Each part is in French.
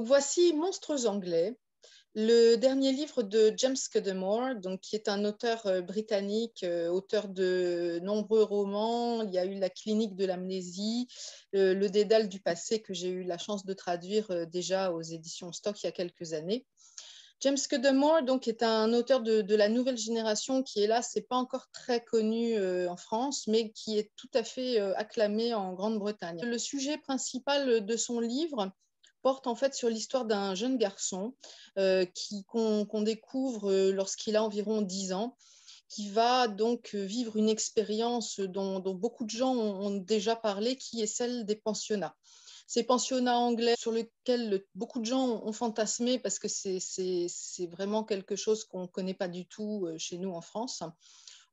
voici Monstres anglais, le dernier livre de James Scudamore, donc, qui est un auteur euh, britannique, euh, auteur de nombreux romans. Il y a eu La clinique de l'amnésie, euh, Le dédale du passé, que j'ai eu la chance de traduire déjà aux éditions Stock il y a quelques années. James Scudamore donc, est un auteur de, la nouvelle génération qui, hélas, n'est pas encore très connu en France, mais qui est tout à fait acclamé en Grande-Bretagne. Le sujet principal de son livre, porte en fait sur l'histoire d'un jeune garçon euh, qu'on découvre euh, lorsqu'il a environ 10 ans, qui va donc euh, vivre une expérience dont, beaucoup de gens ont, déjà parlé, qui est celle des pensionnats ces pensionnats anglais sur lesquels beaucoup de gens ont fantasmé parce que c'est vraiment quelque chose qu'on ne connaît pas du tout chez nous en France,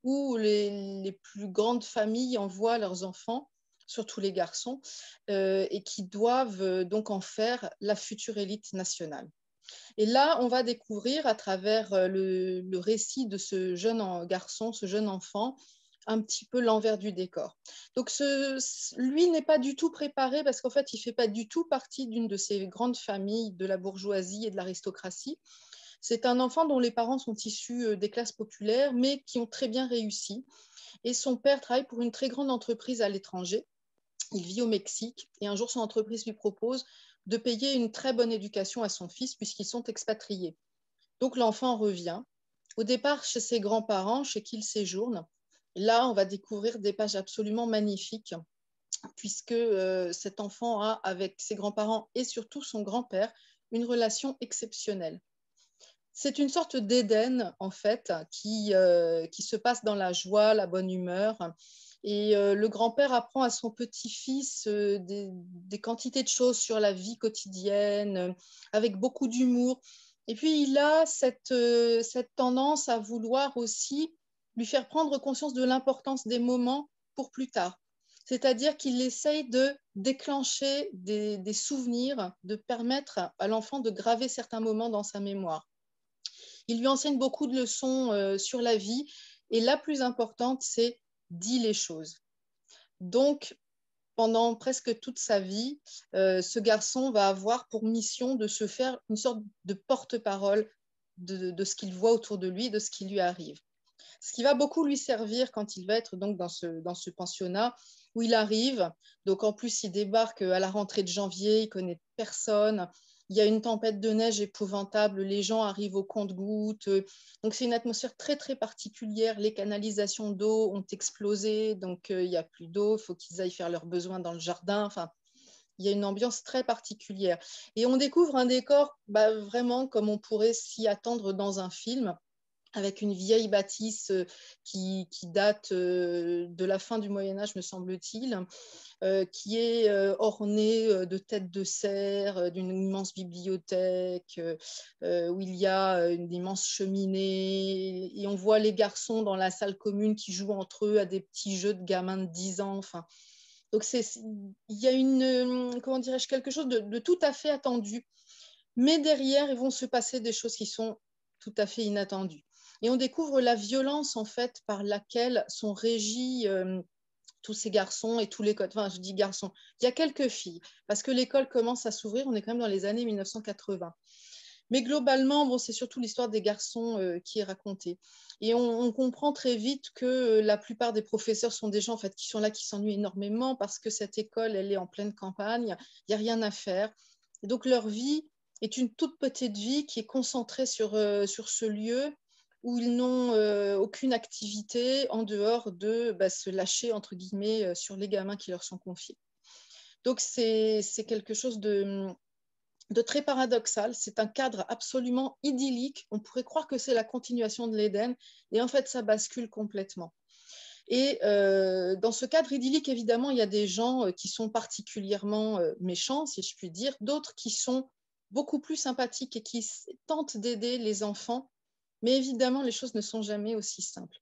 où les, plus grandes familles envoient leurs enfants surtout les garçons, euh, et qui doivent euh, donc en faire la future élite nationale. Et là, on va découvrir à travers euh, le, récit de ce jeune garçon, ce jeune enfant, un petit peu l'envers du décor. Donc, ce, lui n'est pas du tout préparé parce qu'en fait, il ne fait pas du tout partie d'une de ces grandes familles de la bourgeoisie et de l'aristocratie. C'est un enfant dont les parents sont issus des classes populaires, mais qui ont très bien réussi. Et son père travaille pour une très grande entreprise à l'étranger. Il vit au Mexique et un jour son entreprise lui propose de payer une très bonne éducation à son fils puisqu'ils sont expatriés. Donc l'enfant revient, au départ chez ses grands-parents, chez qui il séjourne. Là, on va découvrir des pages absolument magnifiques puisque euh, cet enfant a avec ses grands-parents et surtout son grand-père une relation exceptionnelle. C'est une sorte d'Éden, en fait, qui euh, se passe dans la joie, la bonne humeur. Et euh, le grand-père apprend à son petit-fils euh, des, quantités de choses sur la vie quotidienne, euh, avec beaucoup d'humour. Et puis il a cette, tendance à vouloir aussi lui faire prendre conscience de l'importance des moments pour plus tard. C'est-à-dire qu'il essaye de déclencher des, souvenirs, de permettre à l'enfant de graver certains moments dans sa mémoire. Il lui enseigne beaucoup de leçons sur la vie. Et la plus importante, c'est dit les choses. Donc, pendant presque toute sa vie, euh, ce garçon va avoir pour mission de se faire une sorte de porte-parole de, ce qu'il voit autour de lui, de ce qui lui arrive. Ce qui va beaucoup lui servir quand il va être donc dans ce, dans ce pensionnat où il arrive. Donc en plus, il débarque à la rentrée de janvier, il connaît personne, il y a une tempête de neige épouvantable, les gens arrivent au compte-gouttes. Euh, donc c'est une atmosphère très très particulière. Les canalisations d'eau ont explosé, donc euh, il n'y a plus d'eau, il faut qu'ils aillent faire leurs besoins dans le jardin. Enfin, il y a une ambiance très particulière. Et on découvre un décor bah, vraiment comme on pourrait s'y attendre dans un film avec une vieille bâtisse euh, qui, date euh, de la fin du Moyen Âge, me semble-t-il, euh, qui est ornée de têtes de serre, d'une immense bibliothèque, où il y a une immense cheminée, et on voit les garçons dans la salle commune qui jouent entre eux à des petits jeux de gamins de 10 ans. Enfin, donc il y a une, comment dirais-je, quelque chose de, de tout à fait attendu. Mais derrière, ils vont se passer des choses qui sont tout à fait inattendues. Et on découvre la violence, en fait, par laquelle sont régis euh, tous ces garçons et tous les Enfin, je dis garçons, il y a quelques filles, parce que l'école commence à s'ouvrir, on est quand même dans les années 1980. Mais globalement, bon, c'est surtout l'histoire des garçons euh, qui est racontée. Et on, comprend très vite que euh, la plupart des professeurs sont des gens en fait, qui sont là, qui s'ennuient énormément parce que cette école, elle est en pleine campagne, il n'y a rien à faire. donc leur vie est une toute petite vie qui est concentrée sur, sur ce lieu où ils n'ont euh, aucune activité en dehors de bah, se lâcher, entre guillemets, euh, sur les gamins qui leur sont confiés. Donc c'est quelque chose de, de très paradoxal. C'est un cadre absolument idyllique. On pourrait croire que c'est la continuation de l'Éden, et en fait, ça bascule complètement. Et euh, dans ce cadre idyllique, évidemment, il y a des gens qui sont particulièrement méchants, si je puis dire, d'autres qui sont beaucoup plus sympathiques et qui tentent d'aider les enfants mais évidemment, les choses ne sont jamais aussi simples.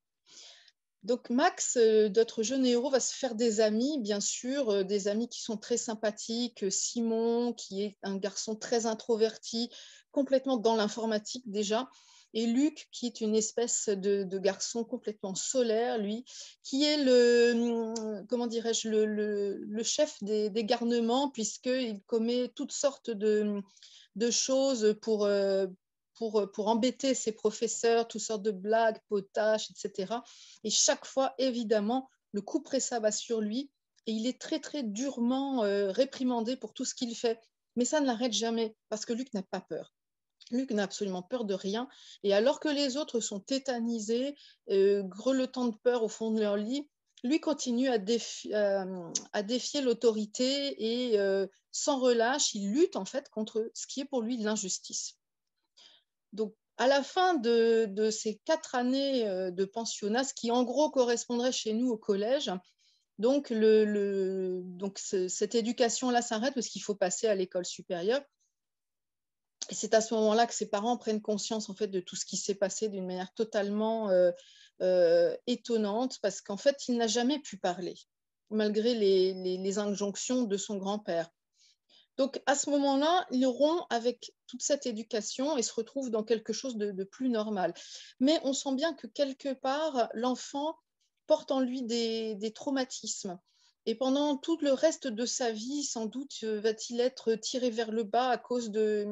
Donc Max, notre euh, jeune héros, va se faire des amis, bien sûr, euh, des amis qui sont très sympathiques. Euh, Simon, qui est un garçon très introverti, complètement dans l'informatique déjà. Et Luc, qui est une espèce de, garçon complètement solaire, lui, qui est le, hum, comment dirais-je, le, chef des, des garnements, puisqu'il commet toutes sortes de choses pour, euh, pour, embêter ses professeurs, toutes sortes de blagues, potaches, etc. Et chaque fois, évidemment, le coup pressa va sur lui et il est très, très durement euh, réprimandé pour tout ce qu'il fait. Mais ça ne l'arrête jamais parce que Luc n'a pas peur. Luc n'a absolument peur de rien. Et alors que les autres sont tétanisés, euh, grelottant de peur au fond de leur lit, lui continue à, à défier l'autorité et sans relâche, il lutte en fait contre ce qui est pour lui l'injustice. Donc, à la fin de, ces quatre années euh, de pensionnat, ce qui en gros correspondrait chez nous au collège, donc, cette éducation-là s'arrête parce qu'il faut passer à l'école supérieure. Et c'est à ce moment-là que ses parents prennent conscience en fait de tout ce qui s'est passé d'une manière totalement euh, euh, étonnante parce qu'en fait, il n'a jamais pu parler malgré les injonctions de son grand-père. Donc à ce moment-là, il rompt avec toute cette éducation et se retrouve dans quelque chose de, plus normal. Mais on sent bien que quelque part, l'enfant porte en lui des, traumatismes. Et pendant tout le reste de sa vie, sans doute, euh, va-t-il être tiré vers le bas à cause de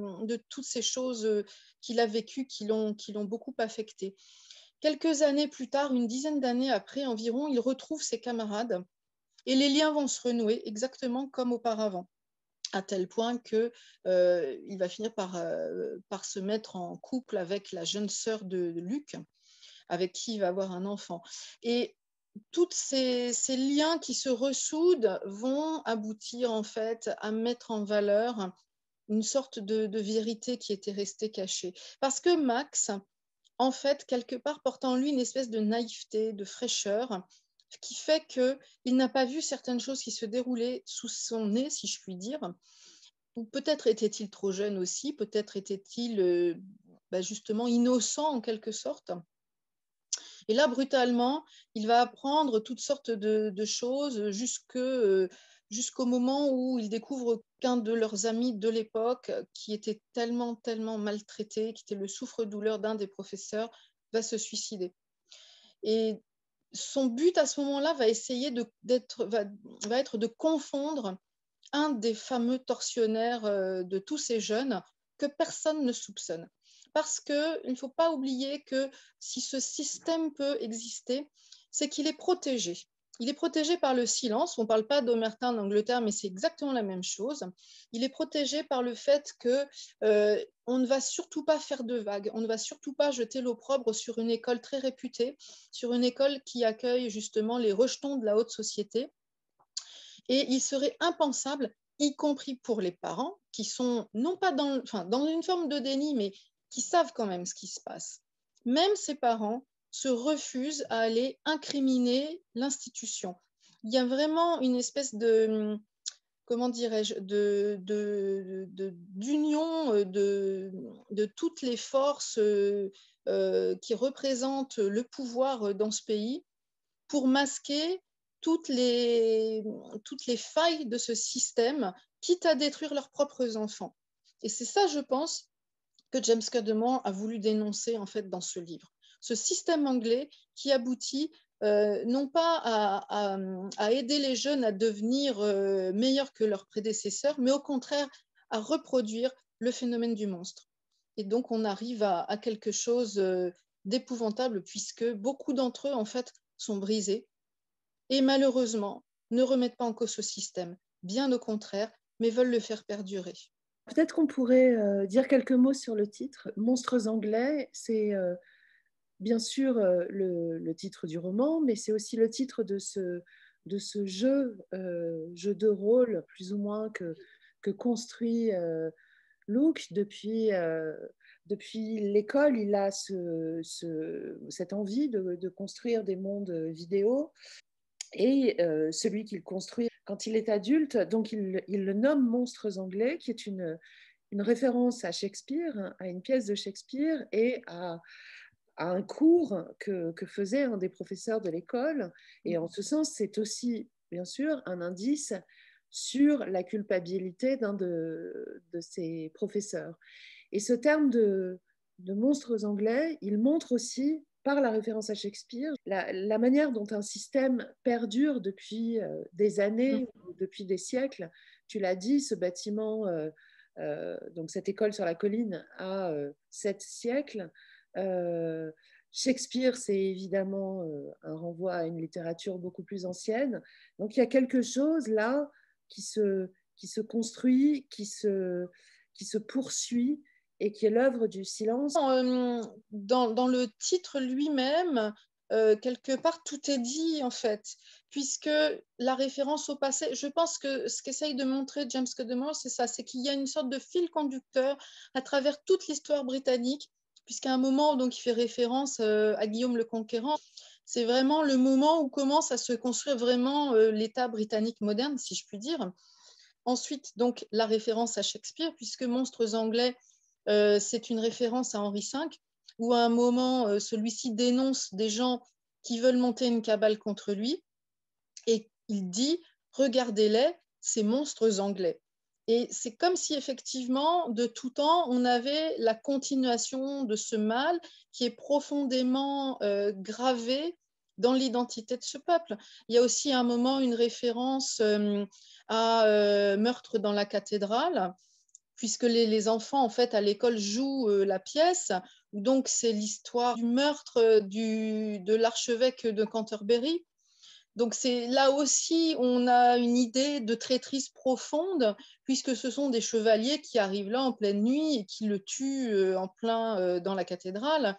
toutes ces choses euh, qu'il a vécues, qui l'ont beaucoup affecté. Quelques années plus tard, une dizaine d'années après environ, il retrouve ses camarades et les liens vont se renouer exactement comme auparavant à tel point qu'il euh, va finir euh, par, se mettre en couple avec la jeune sœur de, Luc, avec qui il va avoir un enfant. Et tous ces, liens qui se ressoudent vont aboutir en fait à mettre en valeur une sorte de, de vérité qui était restée cachée. Parce que Max, en fait, quelque part, porte en lui une espèce de naïveté, de fraîcheur, ce qui fait qu'il n'a pas vu certaines choses qui se déroulaient sous son nez, si je puis dire. Ou peut-être était-il trop jeune aussi, peut-être était-il euh, bah, justement innocent en quelque sorte. Et là, brutalement, il va apprendre toutes sortes de, choses jusque... Euh, jusqu'au moment où il découvre qu'un de leurs amis de l'époque, qui était tellement, tellement maltraité, qui était le souffre-douleur d'un des professeurs, va se suicider. Et son but à ce moment-là va essayer va, être de confondre un des fameux tortionnaires euh, de tous ces jeunes que personne ne soupçonne. Parce qu'il ne faut pas oublier que si ce système peut exister, c'est qu'il est protégé. Il est protégé par le silence. On ne parle pas d'omerta en Angleterre, mais c'est exactement la même chose. Il est protégé par le fait que euh, on ne va surtout pas faire de vagues, on ne va surtout pas jeter l'opprobre sur une école très réputée, sur une école qui accueille justement les rejetons de la haute société. Et il serait impensable, y compris pour les parents, qui sont non pas dans une forme de déni, mais qui savent quand même ce qui se passe. Même ces parents se refuse à aller incriminer l'institution. Il y a vraiment une espèce de, comment dirais-je, d'union euh, de, toutes les forces euh, euh, qui représentent le pouvoir dans ce pays pour masquer toutes les, toutes les failles de ce système, quitte à détruire leurs propres enfants. Et c'est ça, je pense, que James Cademan a voulu dénoncer en fait dans ce livre ce système anglais qui aboutit euh, non pas à, aider les jeunes à devenir euh, meilleurs que leurs prédécesseurs, mais au contraire à reproduire le phénomène du monstre. Et donc on arrive à, quelque chose euh, d'épouvantable puisque beaucoup d'entre eux en fait sont brisés et malheureusement ne remettent pas en cause ce système, bien au contraire, mais veulent le faire perdurer. Peut-être qu'on pourrait dire quelques mots sur le titre. Monstres anglais, c'est bien sûr euh, le, titre du roman, mais c'est aussi le titre de ce, de ce jeu, euh, jeu de rôle plus ou moins que, construit euh, Luke depuis, depuis l'école. Il a ce, ce, cette envie de, construire des mondes vidéo et celui qu'il construit quand il est adulte, donc il, le nomme Monstres anglais, qui est une, une référence à Shakespeare, hein, à une pièce de Shakespeare et à à un cours que, faisait un des professeurs de l'école. Et mm. en ce sens, c'est aussi, bien sûr, un indice sur la culpabilité d'un de, ces ses professeurs. Et ce terme de, monstres anglais, il montre aussi, par la référence à Shakespeare, la, manière dont un système perdure depuis euh, des années, mm. depuis des siècles. Tu l'as dit, ce bâtiment, euh, euh, donc cette école sur la colline, a sept siècles. Euh, Shakespeare, c'est évidemment euh, un renvoi à une littérature beaucoup plus ancienne. Donc il y a quelque chose là qui se, construit, qui se, poursuit et qui est l'œuvre du silence. Dans, euh, le titre lui-même, quelque part, tout est dit en fait, puisque la référence au passé, je pense que ce qu'essaye de montrer James Codemore, c'est ça, c'est qu'il y a une sorte de fil conducteur à travers toute l'histoire britannique puisqu'à un moment, donc, il fait référence euh, à Guillaume le Conquérant. C'est vraiment le moment où commence à se construire vraiment euh, l'État britannique moderne, si je puis dire. Ensuite, donc, la référence à Shakespeare, puisque Monstres anglais, euh, c'est une référence à Henri V, où à un moment, celui-ci dénonce des gens qui veulent monter une cabale contre lui, et il dit, regardez-les, ces monstres anglais. Et c'est comme si effectivement, de tout temps, on avait la continuation de ce mal qui est profondément euh, gravé dans l'identité de ce peuple. Il y a aussi à un moment une référence euh, à euh, Meurtre dans la cathédrale, puisque les, enfants, en fait, à l'école jouent la pièce. Donc, c'est l'histoire du meurtre de l'archevêque de Canterbury donc c'est là aussi, on a une idée de traîtrise profonde, puisque ce sont des chevaliers qui arrivent là en pleine nuit et qui le tuent euh, en plein euh, dans la cathédrale.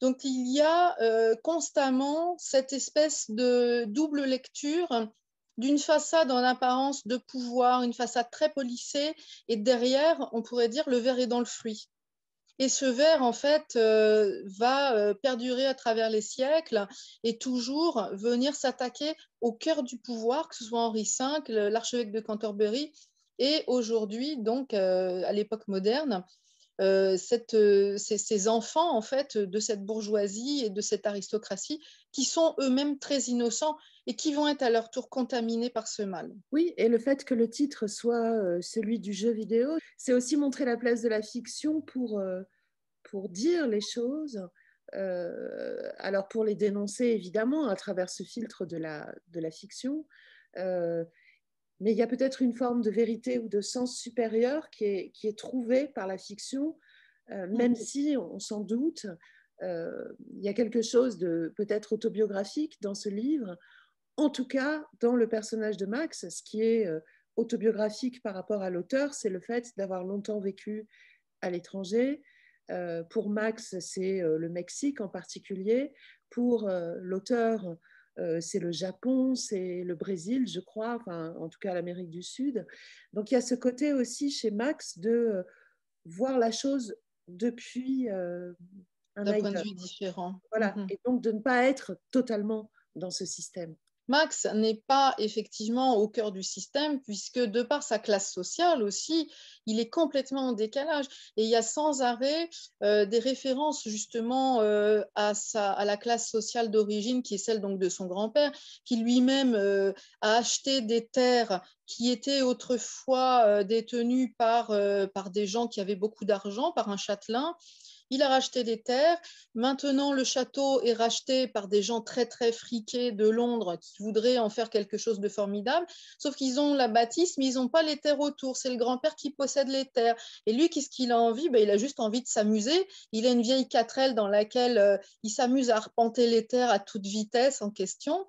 Donc il y a euh, constamment cette espèce de double lecture d'une façade en apparence de pouvoir, une façade très polissée, et derrière, on pourrait dire le verre est dans le fruit. Et ce verre, en fait, euh, va euh, perdurer à travers les siècles et toujours venir s'attaquer au cœur du pouvoir, que ce soit Henri V, l'archevêque de Canterbury, et aujourd'hui, donc, euh, à l'époque moderne, euh, euh, ces, enfants en fait de cette bourgeoisie et de cette aristocratie qui sont eux-mêmes très innocents et qui vont être à leur tour contaminés par ce mal. Oui, et le fait que le titre soit euh, celui du jeu vidéo, c'est aussi montrer la place de la fiction pour, pour dire les choses. alors pour les dénoncer évidemment à travers ce filtre de la, de la fiction, mais il y a peut-être une forme de vérité ou de sens supérieur qui est, trouvée par la fiction, euh, mm. même si on, s'en doute. Euh, il y a quelque chose de peut-être autobiographique dans ce livre, en tout cas dans le personnage de Max, ce qui est euh, autobiographique par rapport à l'auteur, c'est le fait d'avoir longtemps vécu à l'étranger. pour Max, c'est le Mexique en particulier. Pour l'auteur, euh, c'est le Japon, c'est le Brésil, je crois, en tout cas l'Amérique du Sud. Donc il y a ce côté aussi chez Max de euh, voir la chose depuis euh, un, point de vue différent. Voilà, mm-hmm. et donc de ne pas être totalement dans ce système. Max n'est pas effectivement au cœur du système, puisque de par sa classe sociale aussi, il est complètement en décalage. Et il y a sans arrêt euh, des références justement euh, à, la classe sociale d'origine, qui est celle donc de son grand-père, qui lui-même euh, a acheté des terres qui étaient autrefois détenues par des gens qui avaient beaucoup d'argent, par un châtelain, il a racheté des terres. Maintenant, le château est racheté par des gens très très friqués de Londres qui voudraient en faire quelque chose de formidable. Sauf qu'ils ont la bâtisse, mais ils n'ont pas les terres autour. C'est le grand-père qui possède les terres. Et lui, qu'est-ce qu'il a envie ben, Il a juste envie de s'amuser. Il a une vieille quatrelle dans laquelle euh, il s'amuse à arpenter les terres à toute vitesse en question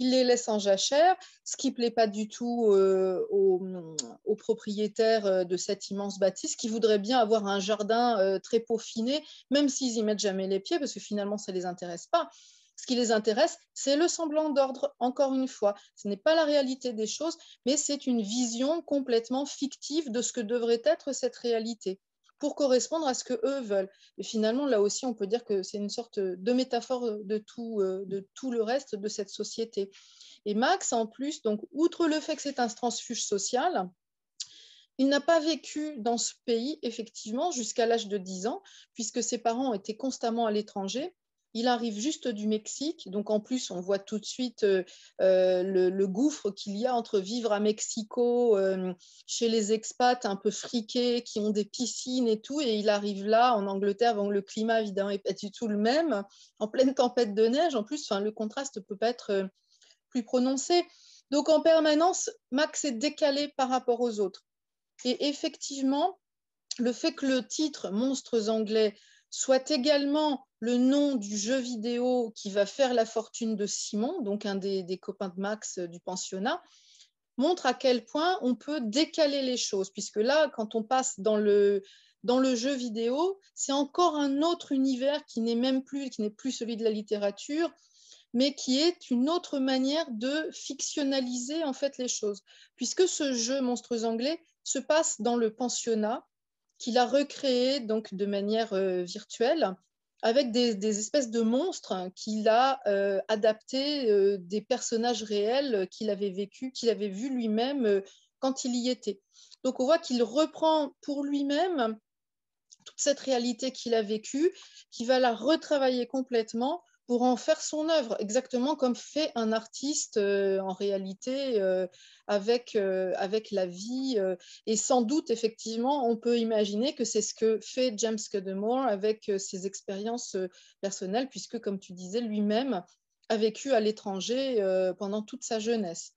il les laisse en jachère, ce qui ne plaît pas du tout euh, aux, propriétaires euh, de cette immense bâtisse qui voudraient bien avoir un jardin très peaufiné même s'ils y mettent jamais les pieds, parce que finalement, ça ne les intéresse pas. Ce qui les intéresse, c'est le semblant d'ordre, encore une fois. Ce n'est pas la réalité des choses, mais c'est une vision complètement fictive de ce que devrait être cette réalité pour correspondre à ce que veulent. Et finalement, là aussi, on peut dire que c'est une sorte de métaphore de tout, euh, de tout le reste de cette société. Et Max, en plus, donc, outre le fait que c'est un transfuge social, il n'a pas vécu dans ce pays, effectivement, jusqu'à l'âge de 10 ans, puisque ses parents étaient constamment à l'étranger. Il arrive juste du Mexique, donc en plus on voit tout de suite euh, euh, le, gouffre qu'il y a entre vivre à Mexico euh, chez les expats un peu friqués qui ont des piscines et tout, et il arrive là en Angleterre, où le climat évidemment n'est pas du tout le même, en pleine tempête de neige, en plus le contraste ne peut pas être plus prononcé. Donc en permanence, Max est décalé par rapport aux autres. Et effectivement, le fait que le titre Monstres anglais soit également le nom du jeu vidéo qui va faire la fortune de Simon, donc un des, copains de Max euh, du pensionnat, montre à quel point on peut décaler les choses, puisque là, quand on passe dans le, dans le jeu vidéo, c'est encore un autre univers qui n'est même plus, qui n'est plus celui de la littérature, mais qui est une autre manière de fictionnaliser en fait les choses, puisque ce jeu Monstres Anglais se passe dans le pensionnat qu'il a recréé donc de manière euh, virtuelle avec des, espèces de monstres qu'il a euh, adaptés euh, des personnages réels qu'il avait vécu, qu'il avait vu lui-même quand il y était. Donc on voit qu'il reprend pour lui-même toute cette réalité qu'il a vécue, qu'il va la retravailler complètement pour en faire son œuvre, exactement comme fait un artiste euh, en réalité euh, avec, euh, avec la vie. et sans doute, effectivement, on peut imaginer que c'est ce que fait James Cuddemore avec ses expériences personnelles, puisque, comme tu disais, lui-même a vécu à l'étranger pendant toute sa jeunesse.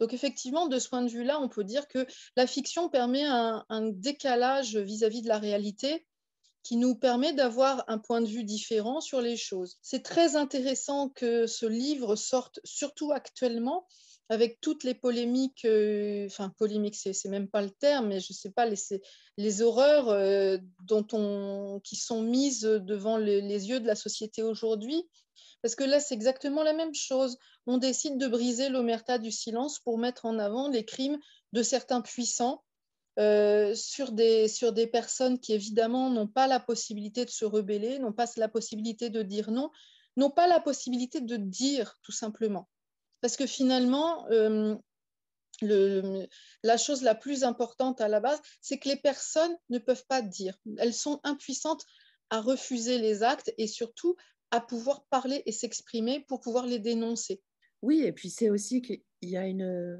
Donc effectivement, de ce point de vue-là, on peut dire que la fiction permet un, décalage vis à -vis de la réalité qui nous permet d'avoir un point de vue différent sur les choses. C'est très intéressant que ce livre sorte, surtout actuellement, avec toutes les polémiques, euh, enfin polémiques, c'est même pas le terme, mais je sais pas, les, les horreurs euh, dont on, qui sont mises devant les yeux de la société aujourd'hui. Parce que là, c'est exactement la même chose. On décide de briser l'omerta du silence pour mettre en avant les crimes de certains puissants euh, sur, des, sur des personnes qui évidemment n'ont pas la possibilité de se rebeller, n'ont pas la possibilité de dire non, n'ont pas la possibilité de dire tout simplement. Parce que finalement, euh, le, la chose la plus importante à la base, c'est que les personnes ne peuvent pas dire. Elles sont impuissantes à refuser les actes et surtout à pouvoir parler et s'exprimer pour pouvoir les dénoncer. Oui, et puis c'est aussi qu'il y a une,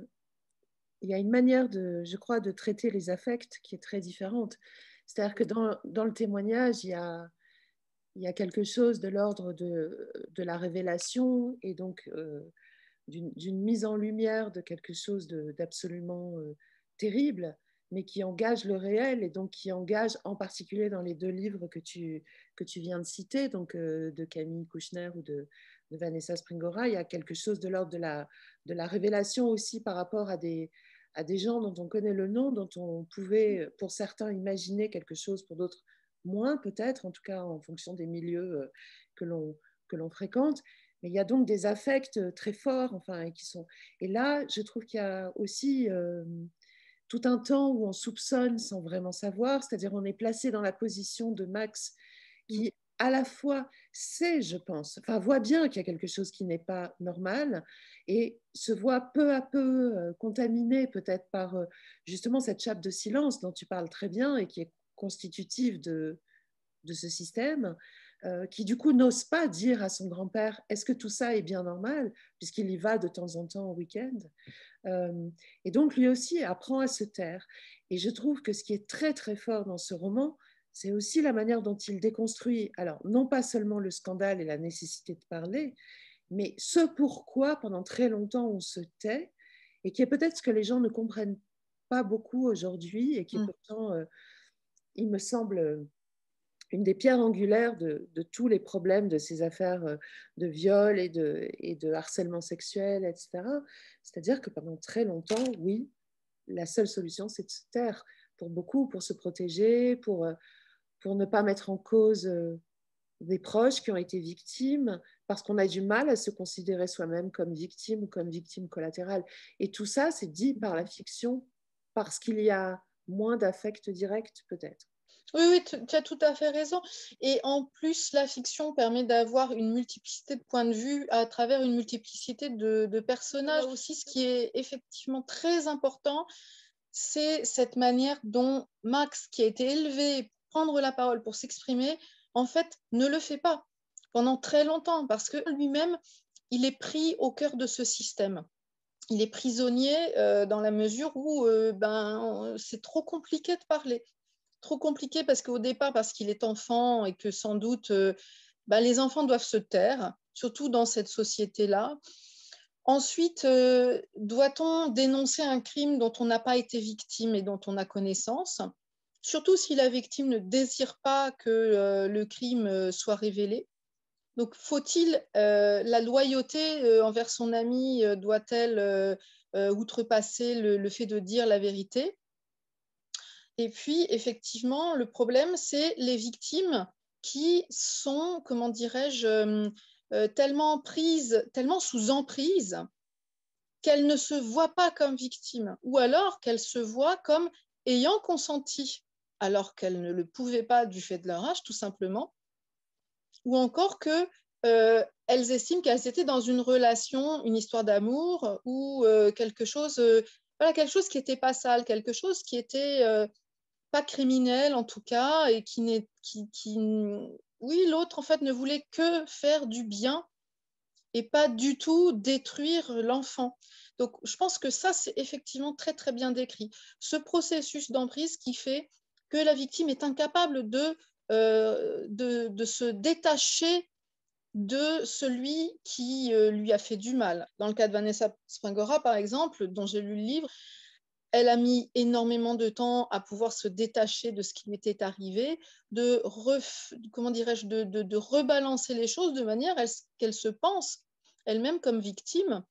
il y a une manière, de, je crois, de traiter les affects qui est très différente. C'est-à-dire que dans, le témoignage, il y a, il quelque chose de l'ordre de, la révélation et donc euh, d'une mise en lumière de quelque chose d'absolument euh, terrible, mais qui engage le réel et donc qui engage en particulier dans les deux livres que tu, que tu viens de citer, donc euh, de Camille Kouchner ou de, Vanessa Springora, il y a quelque chose de l'ordre de la, de la révélation aussi par rapport à des, à des gens dont on connaît le nom, dont on pouvait, mmh. pour certains, imaginer quelque chose, pour d'autres, moins peut-être, en tout cas en fonction des milieux euh, que l'on fréquente. Mais il y a donc des affects euh, très forts, enfin, qui sont. Et là, je trouve qu'il y a aussi euh, tout un temps où on soupçonne sans vraiment savoir, c'est-à-dire on est placé dans la position de Max qui mmh à la fois sait, je pense, enfin voit bien qu'il y a quelque chose qui n'est pas normal et se voit peu à peu euh, contaminé peut-être par euh, justement cette chape de silence dont tu parles très bien et qui est constitutive de, ce système, euh, qui du coup n'ose pas dire à son grand-père est-ce que tout ça est bien normal, puisqu'il y va de temps en temps au week-end. et donc lui aussi apprend à se taire. Et je trouve que ce qui est très très fort dans ce roman, c'est aussi la manière dont il déconstruit, alors non pas seulement le scandale et la nécessité de parler, mais ce pourquoi pendant très longtemps on se tait, et qui est peut-être ce que les gens ne comprennent pas beaucoup aujourd'hui, et qui est mmh. pourtant, euh, il me semble, euh, une des pierres angulaires de, tous les problèmes de ces affaires euh, de viol et et de harcèlement sexuel, etc. C'est-à-dire que pendant très longtemps, oui, la seule solution, c'est de se taire pour beaucoup, pour se protéger, pour, pour ne pas mettre en cause euh, des proches qui ont été victimes, parce qu'on a du mal à se considérer soi-même comme victime ou comme victime collatérale. Et tout ça, c'est dit par la fiction, parce qu'il y a moins d'affect direct peut-être. Oui, oui, tu as tout à fait raison. Et en plus, la fiction permet d'avoir une multiplicité de points de vue à travers une multiplicité de, de personnages aussi. Ce qui est effectivement très important, c'est cette manière dont Max, qui a été élevé prendre la parole, pour s'exprimer, en fait, ne le fait pas pendant très longtemps parce que lui-même, il est pris au cœur de ce système. Il est prisonnier euh, dans la mesure où euh, ben, c'est trop compliqué de parler. Trop compliqué parce qu'au départ, parce qu'il est enfant et que sans doute, euh, ben, les enfants doivent se taire, surtout dans cette société-là. Ensuite, doit-on dénoncer un crime dont on n'a pas été victime et dont on a connaissance surtout si la victime ne désire pas que euh, le crime euh, soit révélé. Donc, faut-il, euh, la loyauté envers son ami doit-elle outrepasser le, fait de dire la vérité Et puis, effectivement, le problème, c'est les victimes qui sont, comment dirais-je, tellement prises, tellement sous emprise qu'elles ne se voient pas comme victimes, ou alors qu'elles se voient comme ayant consenti alors qu'elles ne le pouvaient pas du fait de leur âge, tout simplement, ou encore que euh, elles estiment qu'elles étaient dans une relation, une histoire d'amour ou euh, quelque chose, euh, voilà, quelque chose qui n'était pas sale, quelque chose qui était pas criminel en tout cas et qui n'est, qui, qui, oui, l'autre en fait ne voulait que faire du bien et pas du tout détruire l'enfant. Donc, je pense que ça, c'est effectivement très, très bien décrit. Ce processus d'emprise qui fait que la victime est incapable euh, de, de, se détacher de celui qui euh, lui a fait du mal. Dans le cas de Vanessa Springora, par exemple, dont j'ai lu le livre, elle a mis énormément de temps à pouvoir se détacher de ce qui lui était arrivé, de, comment dirais-je, de, rebalancer les choses de manière à ce qu'elle se pense elle-même comme victime,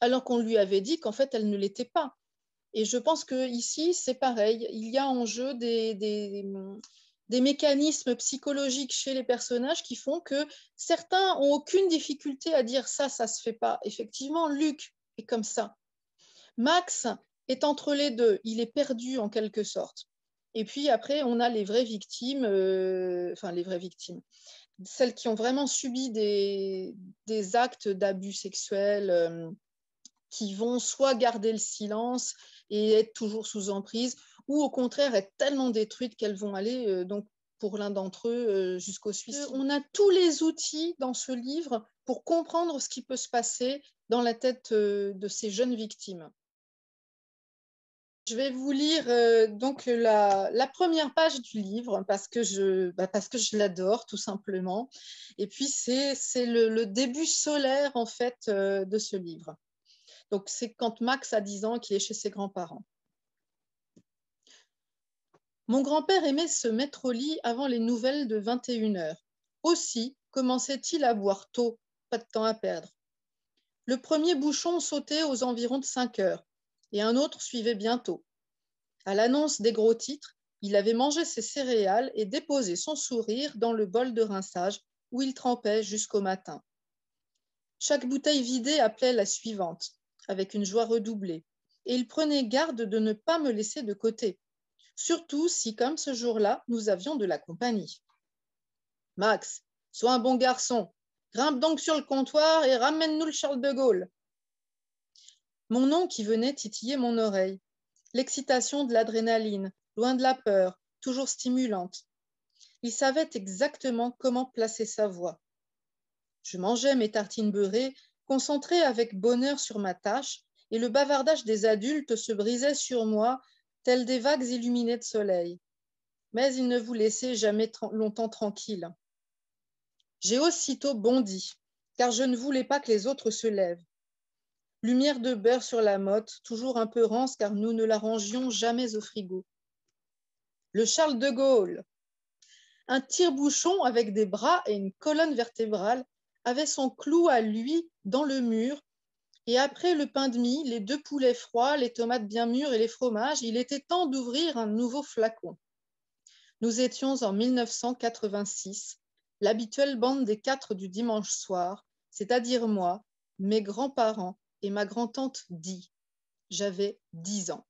alors qu'on lui avait dit qu'en fait, elle ne l'était pas. Et je pense que ici, c'est pareil. Il y a en jeu hum, des, mécanismes psychologiques chez les personnages qui font que certains ont aucune difficulté à dire ça, ça se fait pas. Effectivement, Luc est comme ça. Max est entre les deux. Il est perdu en quelque sorte. Et puis après, on a les vraies victimes, euh, enfin les vraies victimes, celles qui ont vraiment subi des, actes d'abus sexuels. Euh, qui vont soit garder le silence, et être toujours sous emprise, ou au contraire être tellement détruite qu'elles vont aller, euh, donc pour l'un d'entre eux, euh, jusqu'au euh, Suisse. On a tous les outils dans ce livre pour comprendre ce qui peut se passer dans la tête de ces jeunes victimes. Je vais vous lire donc la, première page du livre parce que je, bah, parce que je l'adore tout simplement. Et puis c'est le, le début solaire en fait de ce livre. Donc, c'est quand Max a 10 ans qu'il est chez ses grands-parents. Mon grand-père aimait se mettre au lit avant les nouvelles de 21 heures. Aussi commençait-il à boire tôt, pas de temps à perdre. Le premier bouchon sautait aux environs de 5 heures et un autre suivait bientôt. À l'annonce des gros titres, il avait mangé ses céréales et déposé son sourire dans le bol de rinçage où il trempait jusqu'au matin. Chaque bouteille vidée appelait la suivante avec une joie redoublée, et il prenait garde de ne pas me laisser de côté, surtout si, comme ce jour-là, nous avions de la compagnie. Max, sois un bon garçon, grimpe donc sur le comptoir et ramène-nous le Charles de Gaulle. Mon nom qui venait titiller mon oreille, l'excitation de l'adrénaline, loin de la peur, toujours stimulante. Il savait exactement comment placer sa voix. Je mangeais mes tartines beurrées Concentré avec bonheur sur ma tâche, et le bavardage des adultes se brisait sur moi, tel des vagues illuminées de soleil. Mais ils ne vous laissaient jamais longtemps tranquille. J'ai aussitôt bondi, car je ne voulais pas que les autres se lèvent. Lumière de beurre sur la motte, toujours un peu rance, car nous ne la rangions jamais au frigo. Le Charles de Gaulle, un tire-bouchon avec des bras et une colonne vertébrale avait son clou à lui dans le mur, et après le pain de mie, les deux poulets froids, les tomates bien mûres et les fromages, il était temps d'ouvrir un nouveau flacon. Nous étions en 1986, l'habituelle bande des quatre du dimanche soir, c'est-à-dire moi, mes grands-parents et ma grand-tante Di. J'avais dix ans.